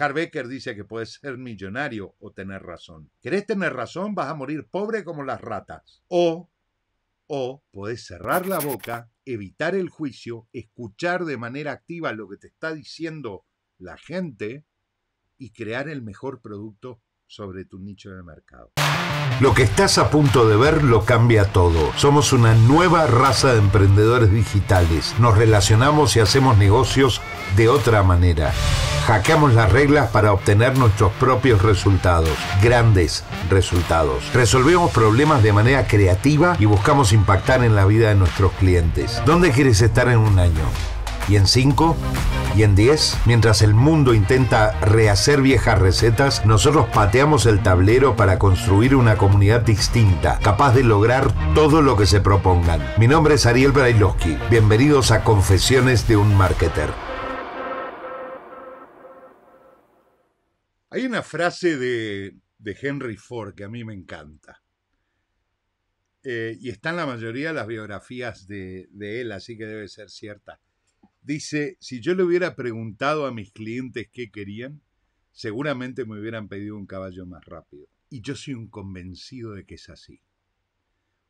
Harbecker dice que puedes ser millonario o tener razón. ¿Querés tener razón? Vas a morir pobre como las ratas. O, o puedes cerrar la boca, evitar el juicio, escuchar de manera activa lo que te está diciendo la gente y crear el mejor producto sobre tu nicho de mercado. Lo que estás a punto de ver lo cambia todo. Somos una nueva raza de emprendedores digitales. Nos relacionamos y hacemos negocios de otra manera. Hackeamos las reglas para obtener nuestros propios resultados, grandes resultados. Resolvemos problemas de manera creativa y buscamos impactar en la vida de nuestros clientes. ¿Dónde quieres estar en un año? ¿Y en cinco? y en diez? mientras el mundo intenta rehacer viejas recetas, nosotros pateamos el tablero para construir una comunidad distinta, capaz de lograr todo lo que se propongan. Mi nombre es Ariel Brailovsky. Bienvenidos a Confesiones de un Marketer. Hay una frase de, Henry Ford que a mí me encanta. Eh, y está en la mayoría de las biografías de, de él, así que debe ser cierta. Dice, si yo le hubiera preguntado a mis clientes qué querían, seguramente me hubieran pedido un caballo más rápido. Y yo soy un convencido de que es así.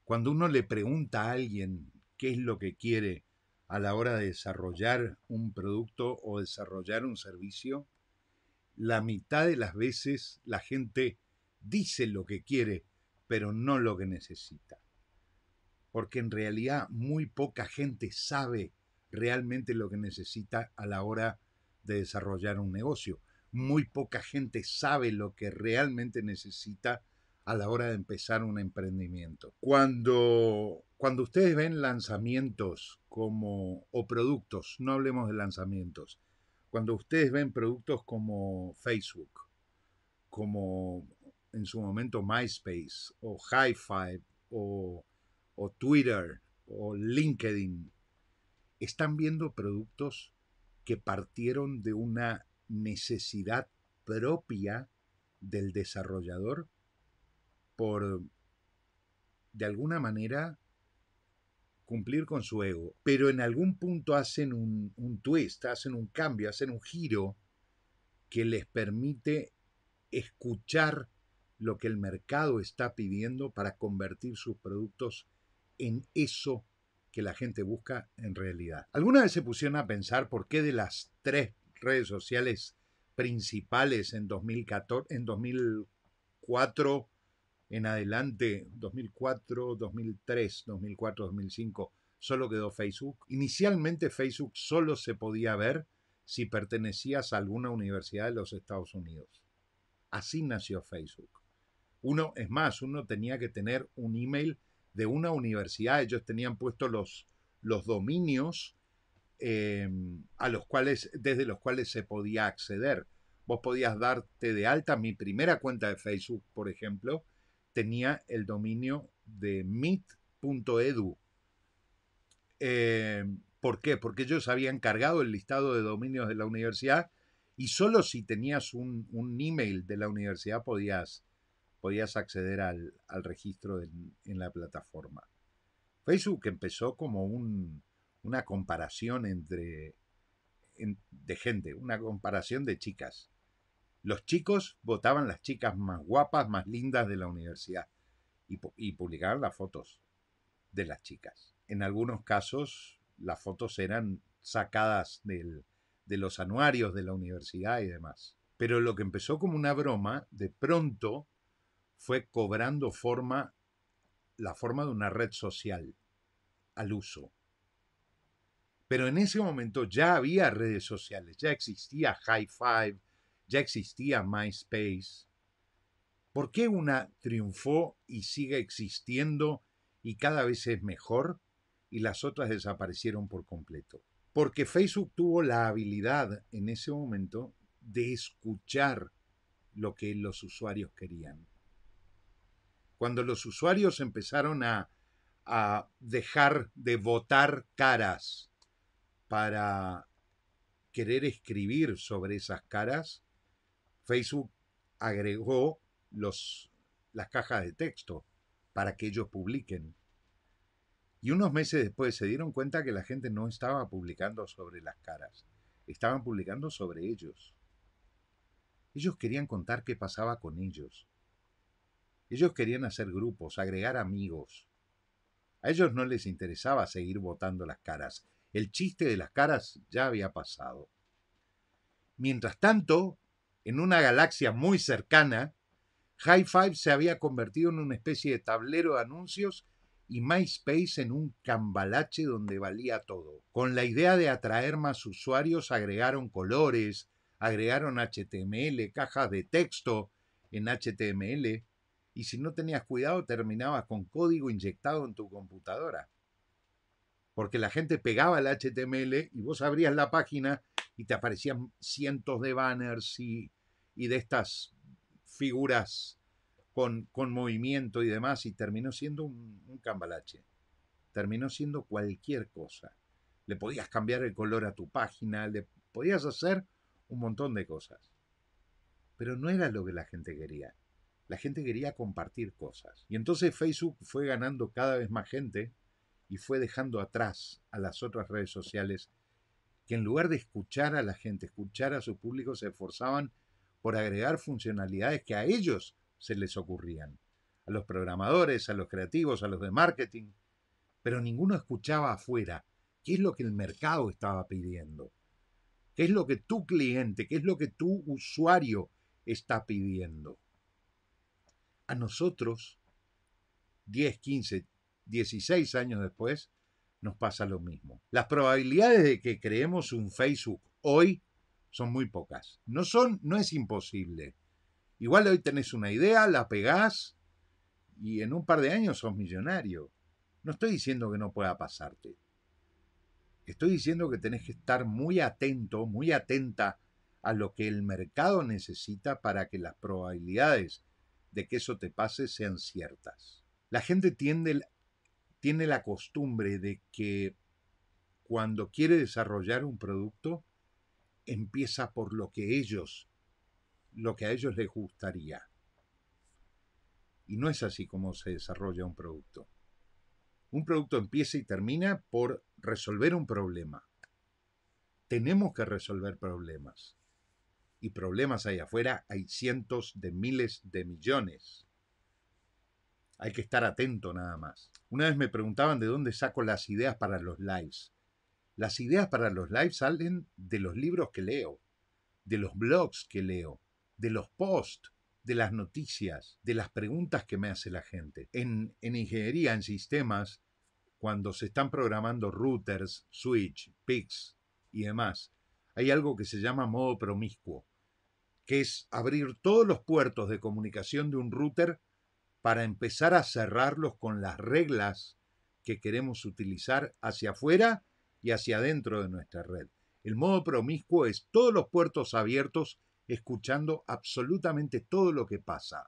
Cuando uno le pregunta a alguien qué es lo que quiere a la hora de desarrollar un producto o desarrollar un servicio, la mitad de las veces la gente dice lo que quiere, pero no lo que necesita. Porque en realidad muy poca gente sabe realmente lo que necesita a la hora de desarrollar un negocio. Muy poca gente sabe lo que realmente necesita a la hora de empezar un emprendimiento. Cuando, cuando ustedes ven lanzamientos como, o productos, no hablemos de lanzamientos, cuando ustedes ven productos como Facebook, como en su momento MySpace, o hi o, o Twitter, o LinkedIn, están viendo productos que partieron de una necesidad propia del desarrollador por, de alguna manera, cumplir con su ego, pero en algún punto hacen un, un twist, hacen un cambio, hacen un giro que les permite escuchar lo que el mercado está pidiendo para convertir sus productos en eso que la gente busca en realidad. ¿Alguna vez se pusieron a pensar por qué de las tres redes sociales principales en, 2014, en 2004 en adelante, 2004, 2003, 2004, 2005, solo quedó Facebook. Inicialmente Facebook solo se podía ver si pertenecías a alguna universidad de los Estados Unidos. Así nació Facebook. Uno, es más, uno tenía que tener un email de una universidad. Ellos tenían puestos los, los dominios em, a los cuales, desde los cuales se podía acceder. Vos podías darte de alta. Mi primera cuenta de Facebook, por ejemplo, tenía el dominio de meet.edu. Eh, ¿Por qué? Porque ellos habían cargado el listado de dominios de la universidad y solo si tenías un, email de la universidad podías, podías acceder al, registro en la plataforma. Facebook empezó como una comparación entre de gente, una comparación de chicas. Los chicos votaban las chicas más guapas, más lindas de la universidad y, publicaban las fotos de las chicas. En algunos casos las fotos eran sacadas de los anuarios de la universidad y demás. Pero lo que empezó como una broma, de pronto fue cobrando forma, la forma de una red social al uso. Pero en ese momento ya había redes sociales, ya existía High Five, ya existía MySpace. ¿Por qué una triunfó y sigue existiendo y cada vez es mejor y las otras desaparecieron por completo? Porque Facebook tuvo la habilidad en ese momento de escuchar lo que los usuarios querían. Cuando los usuarios empezaron a, dejar de votar caras para querer escribir sobre esas caras, Facebook agregó los, las cajas de texto para que ellos publiquen. Y unos meses después se dieron cuenta que la gente no estaba publicando sobre las caras, estaban publicando sobre ellos. Ellos querían contar qué pasaba con ellos. Ellos querían hacer grupos, agregar amigos. A ellos no les interesaba seguir votando las caras. El chiste de las caras ya había pasado. Mientras tanto, en una galaxia muy cercana, High Five se había convertido en una especie de tablero de anuncios y MySpace en un cambalache donde valía todo. Con la idea de atraer más usuarios, agregaron colores, agregaron HTML, cajas de texto en HTML, y si no tenías cuidado terminabas con código inyectado en tu computadora. Porque la gente pegaba el HTML y vos abrías la página y te aparecían cientos de banners y, y de estas figuras con, con, movimiento y demás, y terminó siendo un, un, cambalache. Terminó siendo cualquier cosa. Le podías cambiar el color a tu página, le podías hacer un montón de cosas. Pero no era lo que la gente quería. La gente quería compartir cosas. Y entonces Facebook fue ganando cada vez más gente y fue dejando atrás a las otras redes sociales que en lugar de escuchar a la gente, escuchar a su público, se esforzaban por agregar funcionalidades que a ellos se les ocurrían, a los programadores, a los creativos, a los de marketing, pero ninguno escuchaba afuera qué es lo que el mercado estaba pidiendo, qué es lo que tu cliente, qué es lo que tu usuario está pidiendo. A nosotros, 10, 15, 16 años después, nos pasa lo mismo. Las probabilidades de que creemos un Facebook hoy son muy pocas. No son, no es imposible. Igual hoy tenés una idea, la pegás y en un par de años sos millonario. No estoy diciendo que no pueda pasarte. Estoy diciendo que tenés que estar muy atento, muy atenta a lo que el mercado necesita para que las probabilidades de que eso te pase sean ciertas. La gente tiende tiene la costumbre de que cuando quiere desarrollar un producto, empieza por lo que ellos, lo que a ellos les gustaría. Y no es así como se desarrolla un producto. Un producto empieza y termina por resolver un problema. Tenemos que resolver problemas. Y problemas ahí afuera hay cientos de miles de millones. Hay que estar atento nada más. Una vez me preguntaban de dónde saco las ideas para los lives. Las ideas para los lives salen de los libros que leo, de los blogs que leo, de los posts, de las noticias, de las preguntas que me hace la gente. En, en ingeniería, en sistemas, cuando se están programando routers, switch, PICs y demás, hay algo que se llama modo promiscuo, que es abrir todos los puertos de comunicación de un router para empezar a cerrarlos con las reglas que queremos utilizar hacia afuera y hacia adentro de nuestra red. El modo promiscuo es todos los puertos abiertos escuchando absolutamente todo lo que pasa.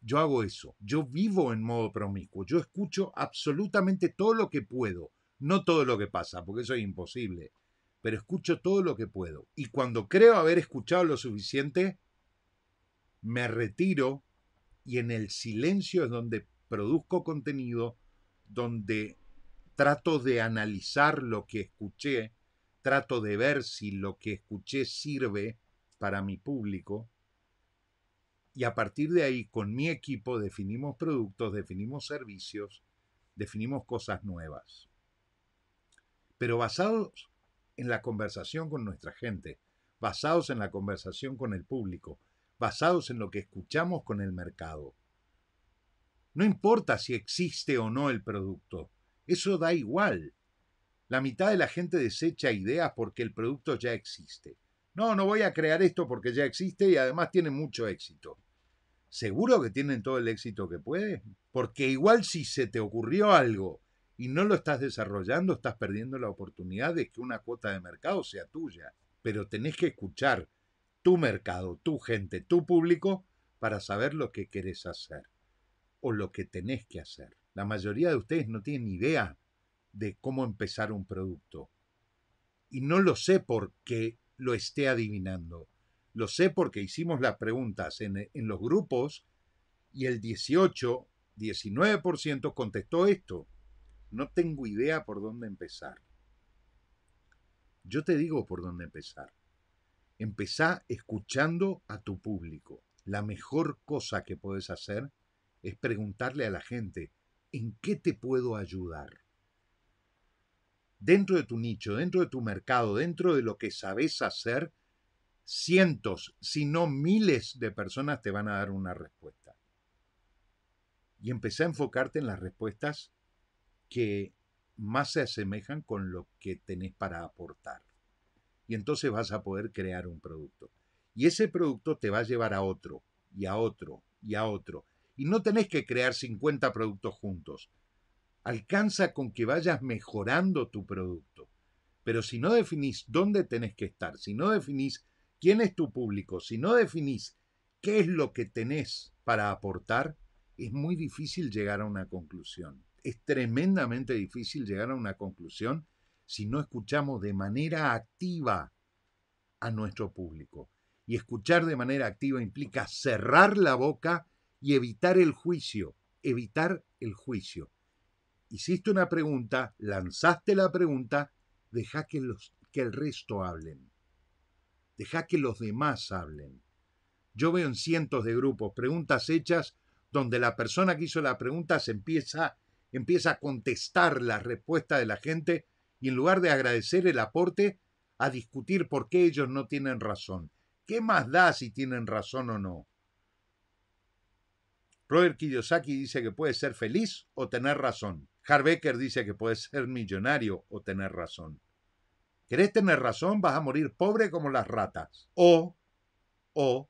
Yo hago eso, yo vivo en modo promiscuo, yo escucho absolutamente todo lo que puedo, no todo lo que pasa, porque eso es imposible, pero escucho todo lo que puedo. Y cuando creo haber escuchado lo suficiente, me retiro y en el silencio es donde produzco contenido, donde trato de analizar lo que escuché, trato de ver si lo que escuché sirve para mi público y a partir de ahí con mi equipo definimos productos, definimos servicios, definimos cosas nuevas. Pero basados en la conversación con nuestra gente, basados en la conversación con el público, basados en lo que escuchamos con el mercado. No importa si existe o no el producto, eso da igual. La mitad de la gente desecha ideas porque el producto ya existe. No, no voy a crear esto porque ya existe y además tiene mucho éxito. ¿Seguro que tienen todo el éxito que puede? Porque igual si se te ocurrió algo y no lo estás desarrollando, estás perdiendo la oportunidad de que una cuota de mercado sea tuya. Pero tenés que escuchar, tu mercado, tu gente, tu público, para saber lo que querés hacer o lo que tenés que hacer. La mayoría de ustedes no tienen idea de cómo empezar un producto. Y no lo sé porque lo esté adivinando. Lo sé porque hicimos las preguntas en, en los grupos y el 18, 19% contestó esto. No tengo idea por dónde empezar. Yo te digo por dónde empezar. Empezá escuchando a tu público. La mejor cosa que puedes hacer es preguntarle a la gente, ¿en qué te puedo ayudar? Dentro de tu nicho, dentro de tu mercado, dentro de lo que sabes hacer, cientos, si no miles de personas te van a dar una respuesta. Y empecé a enfocarte en las respuestas que más se asemejan con lo que tenés para aportar y entonces vas a poder crear un producto. Y ese producto te va a llevar a otro, y a otro, y a otro. Y no tenés que crear 50 productos juntos. Alcanza con que vayas mejorando tu producto. Pero si no definís dónde tenés que estar, si no definís quién es tu público, si no definís qué es lo que tenés para aportar, es muy difícil llegar a una conclusión. Es tremendamente difícil llegar a una conclusión si no escuchamos de manera activa a nuestro público. Y escuchar de manera activa implica cerrar la boca y evitar el juicio, evitar el juicio. Hiciste una pregunta, lanzaste la pregunta, deja que, que el resto hablen. Deja que los demás hablen. Yo veo en cientos de grupos preguntas hechas donde la persona que hizo la pregunta se empieza, empieza a contestar la respuesta de la gente y en lugar de agradecer el aporte, a discutir por qué ellos no tienen razón. ¿Qué más da si tienen razón o no? Robert Kiyosaki dice que puede ser feliz o tener razón. Harbecker dice que puedes ser millonario o tener razón. ¿Querés tener razón? Vas a morir pobre como las ratas. O, o,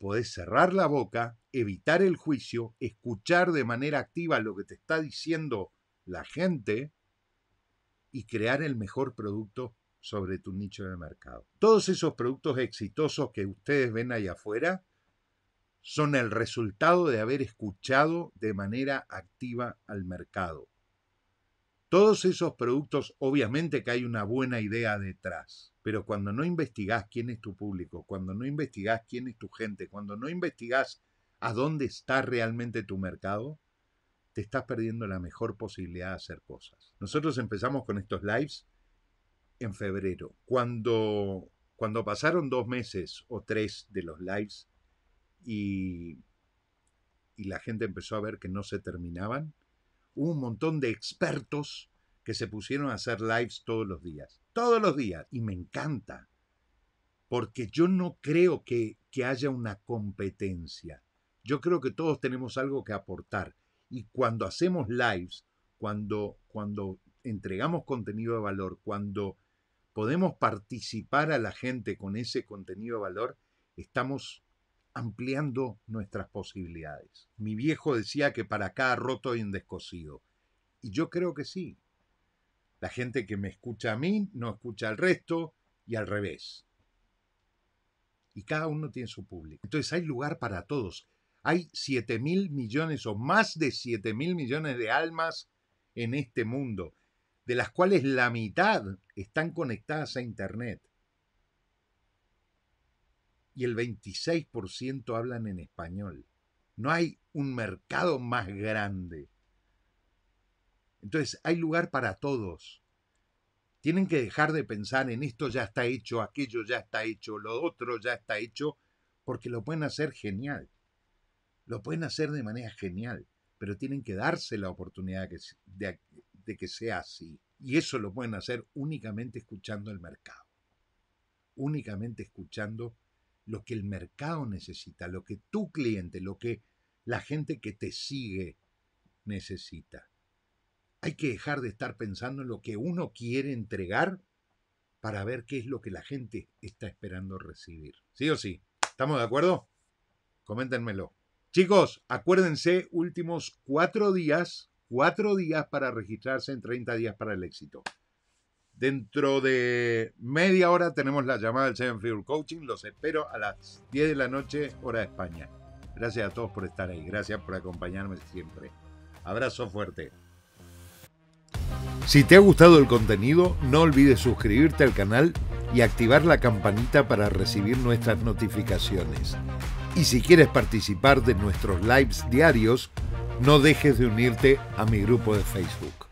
podés cerrar la boca, evitar el juicio, escuchar de manera activa lo que te está diciendo la gente y crear el mejor producto sobre tu nicho de mercado. Todos esos productos exitosos que ustedes ven allá afuera son el resultado de haber escuchado de manera activa al mercado. Todos esos productos, obviamente que hay una buena idea detrás, pero cuando no investigás quién es tu público, cuando no investigás quién es tu gente, cuando no investigas a dónde está realmente tu mercado, te estás perdiendo la mejor posibilidad de hacer cosas. Nosotros empezamos con estos lives en febrero. Cuando, cuando pasaron dos meses o tres de los lives y, y la gente empezó a ver que no se terminaban, hubo un montón de expertos que se pusieron a hacer lives todos los días. Todos los días. Y me encanta. Porque yo no creo que, que haya una competencia. Yo creo que todos tenemos algo que aportar. Y cuando hacemos lives, cuando, cuando entregamos contenido de valor, cuando podemos participar a la gente con ese contenido de valor, estamos ampliando nuestras posibilidades. Mi viejo decía que para cada roto y un descosido. Y yo creo que sí. La gente que me escucha a mí no escucha al resto y al revés. Y cada uno tiene su público. Entonces hay lugar para todos. Hay 7 mil millones o más de 7 mil millones de almas en este mundo, de las cuales la mitad están conectadas a Internet. Y el 26% hablan en español. No hay un mercado más grande. Entonces, hay lugar para todos. Tienen que dejar de pensar en esto ya está hecho, aquello ya está hecho, lo otro ya está hecho, porque lo pueden hacer genial. Lo pueden hacer de manera genial, pero tienen que darse la oportunidad de, de que sea así. Y eso lo pueden hacer únicamente escuchando el mercado, únicamente escuchando lo que el mercado necesita, lo que tu cliente, lo que la gente que te sigue necesita. Hay que dejar de estar pensando en lo que uno quiere entregar para ver qué es lo que la gente está esperando recibir. ¿Sí o sí? ¿Estamos de acuerdo? Coméntenmelo. Chicos, acuérdense, últimos cuatro días, cuatro días para registrarse en 30 días para el éxito. Dentro de media hora tenemos la llamada del Seven Figure Coaching. Los espero a las 10 de la noche, hora de España. Gracias a todos por estar ahí. Gracias por acompañarme siempre. Abrazo fuerte. Si te ha gustado el contenido, no olvides suscribirte al canal y activar la campanita para recibir nuestras notificaciones. Y si quieres participar de nuestros lives diarios, no dejes de unirte a mi grupo de Facebook.